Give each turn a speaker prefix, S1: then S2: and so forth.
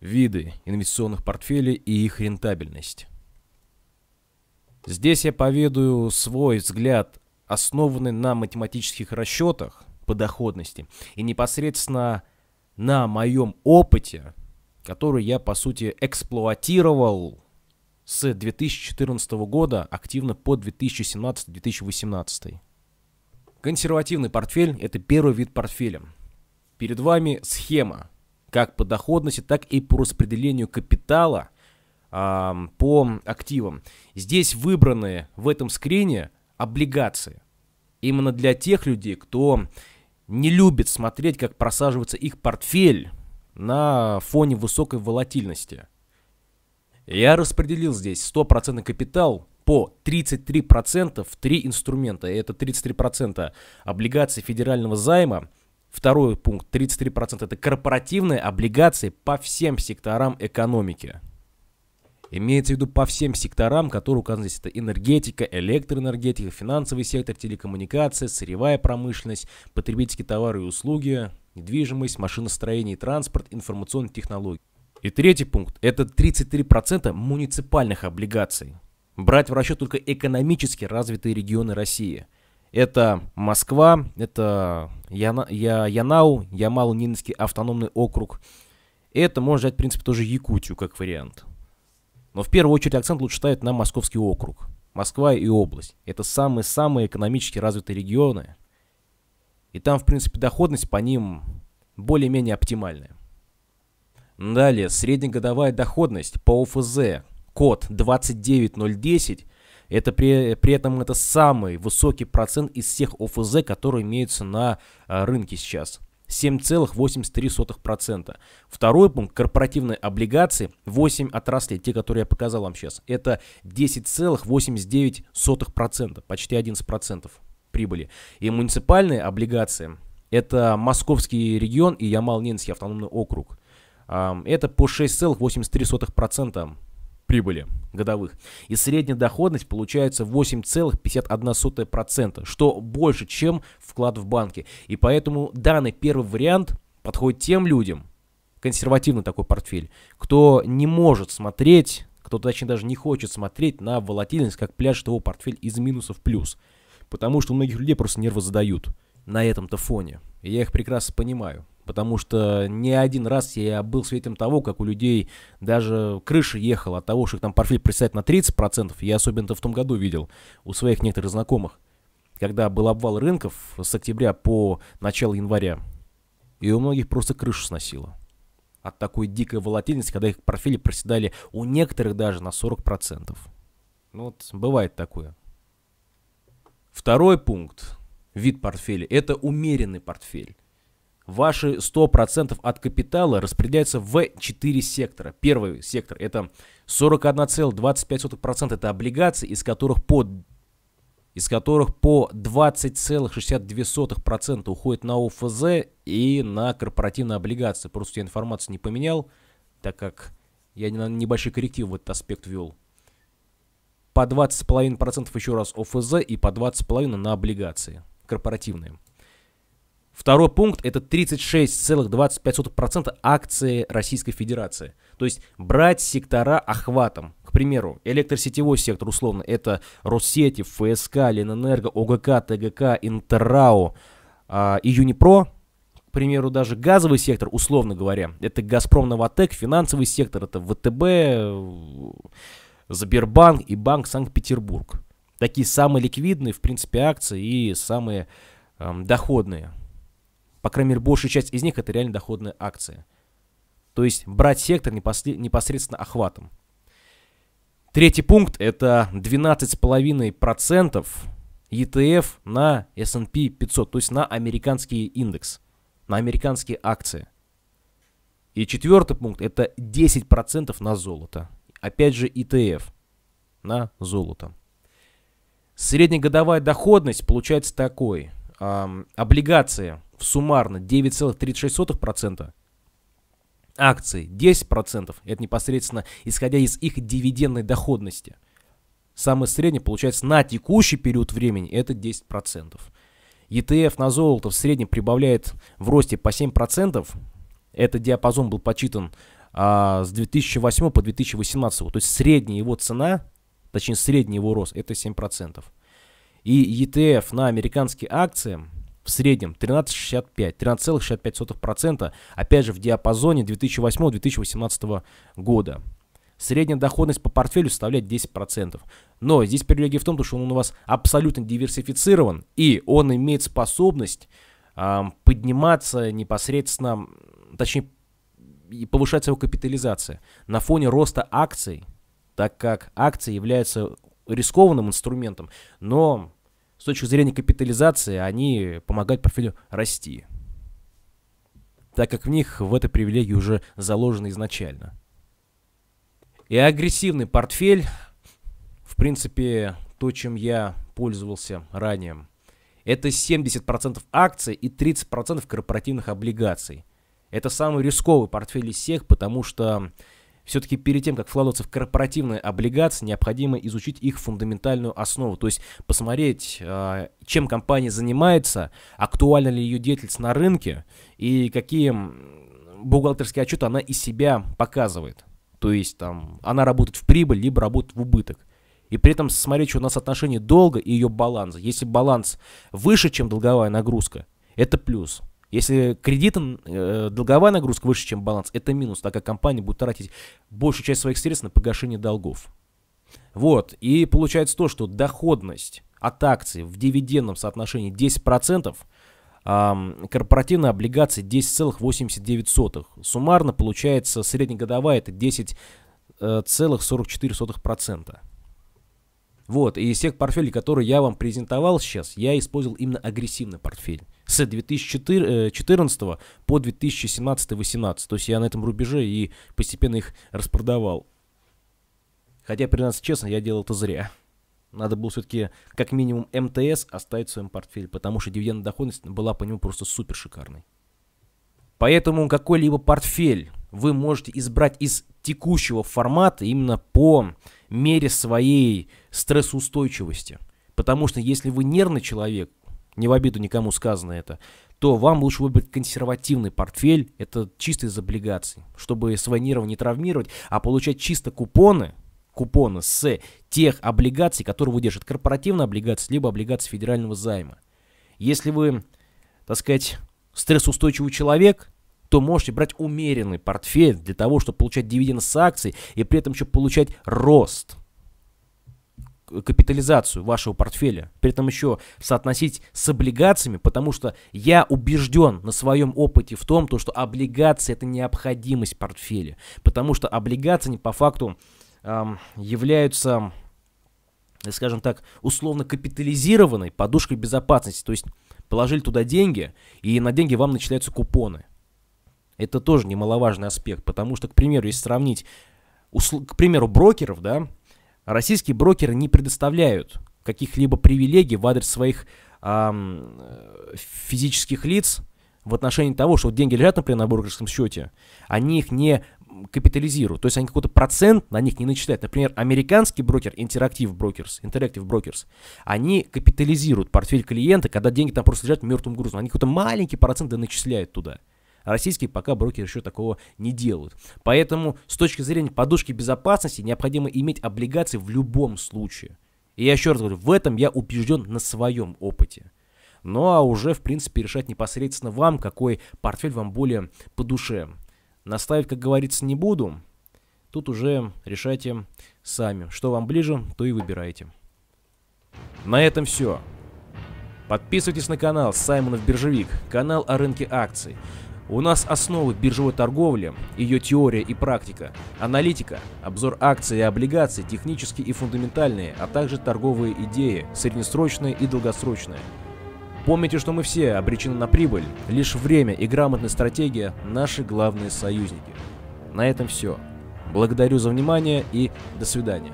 S1: виды инвестиционных портфелей и их рентабельность. Здесь я поведаю свой взгляд, основанный на математических расчетах по доходности и непосредственно на моем опыте, который я, по сути, эксплуатировал с 2014 года активно по 2017-2018. Консервативный портфель – это первый вид портфеля. Перед вами схема, как по доходности, так и по распределению капитала э, по активам. Здесь выбраны в этом скрине облигации. Именно для тех людей, кто не любит смотреть, как просаживается их портфель на фоне высокой волатильности. Я распределил здесь 100% капитал по 33% в три инструмента. И это 33% облигаций федерального займа – Второй пункт, 33% это корпоративные облигации по всем секторам экономики. Имеется в виду по всем секторам, которые указаны здесь. Это энергетика, электроэнергетика, финансовый сектор, телекоммуникация, сырьевая промышленность, потребительские товары и услуги, недвижимость, машиностроение и транспорт, информационные технологии. И третий пункт – это 33% муниципальных облигаций. Брать в расчет только экономически развитые регионы России – это Москва, это Яна, Янау, Ямал-Нинский автономный округ. Это можно взять, в принципе, тоже Якутию как вариант. Но в первую очередь акцент лучше ставить на Московский округ. Москва и область. Это самые-самые экономически развитые регионы. И там, в принципе, доходность по ним более-менее оптимальная. Далее, среднегодовая доходность по ОФЗ, код 29010, это при, при этом это самый высокий процент из всех ОФЗ, которые имеются на э, рынке сейчас. 7,83%. Второй пункт – корпоративные облигации, 8 отраслей, те, которые я показал вам сейчас. Это 10,89%, почти 11% прибыли. И муниципальные облигации – это Московский регион и Ямал-Ненский автономный округ. Это по 6,83% прибыли годовых. И средняя доходность получается 8,51%, что больше, чем вклад в банки. И поэтому данный первый вариант подходит тем людям, консервативный такой портфель, кто не может смотреть, кто точнее даже не хочет смотреть на волатильность, как пляшет его портфель из минусов в плюс. Потому что у многих людей просто нервы задают на этом-то фоне. И я их прекрасно понимаю. Потому что не один раз я был свидетелем того, как у людей даже крыша ехала от того, что их там портфель представит на 30%. Я особенно в том году видел у своих некоторых знакомых, когда был обвал рынков с октября по начало января. И у многих просто крышу сносило от такой дикой волатильности, когда их портфели проседали у некоторых даже на 40%. Ну вот бывает такое. Второй пункт, вид портфеля, это умеренный портфель ваши 100% от капитала распределяются в 4 сектора. Первый сектор это 41,25% это облигации, из которых по из которых по 20,62% уходит на ОФЗ и на корпоративные облигации. Просто я информацию не поменял, так как я небольшой корректив в этот аспект ввел. По 20,5% еще раз ОФЗ и по 20,5% на облигации корпоративные. Второй пункт – это 36,25% акции Российской Федерации. То есть брать сектора охватом. К примеру, электросетевой сектор, условно, это Россети, ФСК, Ленэнерго, ОГК, ТГК, Интеррау э, и Юнипро. К примеру, даже газовый сектор, условно говоря, это Газпром, Новотек, финансовый сектор, это ВТБ, Сбербанк и Банк Санкт-Петербург. Такие самые ликвидные, в принципе, акции и самые э, доходные по крайней мере, большая часть из них это реально доходные акции. То есть брать сектор непосредственно охватом. Третий пункт это 12,5% ETF на S&P 500, то есть на американский индекс, на американские акции. И четвертый пункт это 10% на золото. Опять же ETF на золото. Среднегодовая доходность получается такой облигации в суммарно 9,36%, акции 10%, это непосредственно исходя из их дивидендной доходности. Самое среднее получается на текущий период времени это 10%. ETF на золото в среднем прибавляет в росте по 7%. Этот диапазон был подсчитан а, с 2008 по 2018. То есть средняя его цена, точнее средний его рост, это 7%. И ETF на американские акции в среднем 13,65, 13,65%, опять же в диапазоне 2008-2018 года. Средняя доходность по портфелю составляет 10%. Но здесь привилегия в том, что он у вас абсолютно диверсифицирован, и он имеет способность э, подниматься непосредственно, точнее, повышается его капитализация на фоне роста акций, так как акции являются рискованным инструментом, но с точки зрения капитализации они помогают портфелю расти, так как в них в этой привилегии уже заложено изначально. И агрессивный портфель, в принципе, то, чем я пользовался ранее, это 70% акций и 30% корпоративных облигаций. Это самый рисковый портфель из всех, потому что все-таки перед тем, как вкладываться в корпоративные облигации, необходимо изучить их фундаментальную основу, то есть посмотреть, а, чем компания занимается, актуальна ли ее деятельность на рынке и какие бухгалтерские отчеты она из себя показывает. То есть там она работает в прибыль, либо работает в убыток. И при этом смотреть, что у нас соотношение долга и ее баланса. Если баланс выше, чем долговая нагрузка, это плюс. Если кредит, э, долговая нагрузка выше, чем баланс, это минус, так как компания будет тратить большую часть своих средств на погашение долгов. Вот, и получается то, что доходность от акций в дивидендном соотношении 10%, э, корпоративные облигации 10,89. Суммарно получается среднегодовая это 10,44%. Вот, и из всех портфелей, которые я вам презентовал сейчас, я использовал именно агрессивный портфель с 2014 э, по 2017-2018. То есть я на этом рубеже и постепенно их распродавал. Хотя, признаться честно, я делал это зря. Надо было все-таки как минимум МТС оставить в своем портфеле, потому что дивидендная доходность была по нему просто супер шикарной. Поэтому какой-либо портфель вы можете избрать из текущего формата именно по мере своей стрессоустойчивости. Потому что если вы нервный человек, не в обиду никому сказано это, то вам лучше выбрать консервативный портфель, это чисто из облигаций, чтобы свои нервы не травмировать, а получать чисто купоны, купоны с тех облигаций, которые вы держите, корпоративные облигации, либо облигации федерального займа. Если вы, так сказать, стрессоустойчивый человек, то можете брать умеренный портфель для того, чтобы получать дивиденды с акций и при этом еще получать рост капитализацию вашего портфеля, при этом еще соотносить с облигациями, потому что я убежден на своем опыте в том, то, что облигации это необходимость портфеля, потому что облигации по факту эм, являются, скажем так, условно капитализированной подушкой безопасности, то есть положили туда деньги и на деньги вам начисляются купоны. Это тоже немаловажный аспект, потому что, к примеру, если сравнить, к примеру, брокеров, да, российские брокеры не предоставляют каких-либо привилегий в адрес своих эм, физических лиц в отношении того, что вот деньги лежат, например, на брокерском счете, они их не капитализируют, то есть они какой-то процент на них не начисляют. Например, американский брокер Interactive Brokers, Interactive Brokers, они капитализируют портфель клиента, когда деньги там просто лежат мертвым грузом, они какой-то маленький процент да начисляют туда – а российские пока брокеры еще такого не делают. Поэтому с точки зрения подушки безопасности необходимо иметь облигации в любом случае. И я еще раз говорю, в этом я убежден на своем опыте. Ну а уже, в принципе, решать непосредственно вам, какой портфель вам более по душе. Наставить, как говорится, не буду. Тут уже решайте сами. Что вам ближе, то и выбирайте. На этом все. Подписывайтесь на канал Саймонов Биржевик, канал о рынке акций. У нас основы биржевой торговли, ее теория и практика, аналитика, обзор акций и облигаций, технические и фундаментальные, а также торговые идеи, среднесрочные и долгосрочные. Помните, что мы все обречены на прибыль, лишь время и грамотная стратегия – наши главные союзники. На этом все. Благодарю за внимание и до свидания.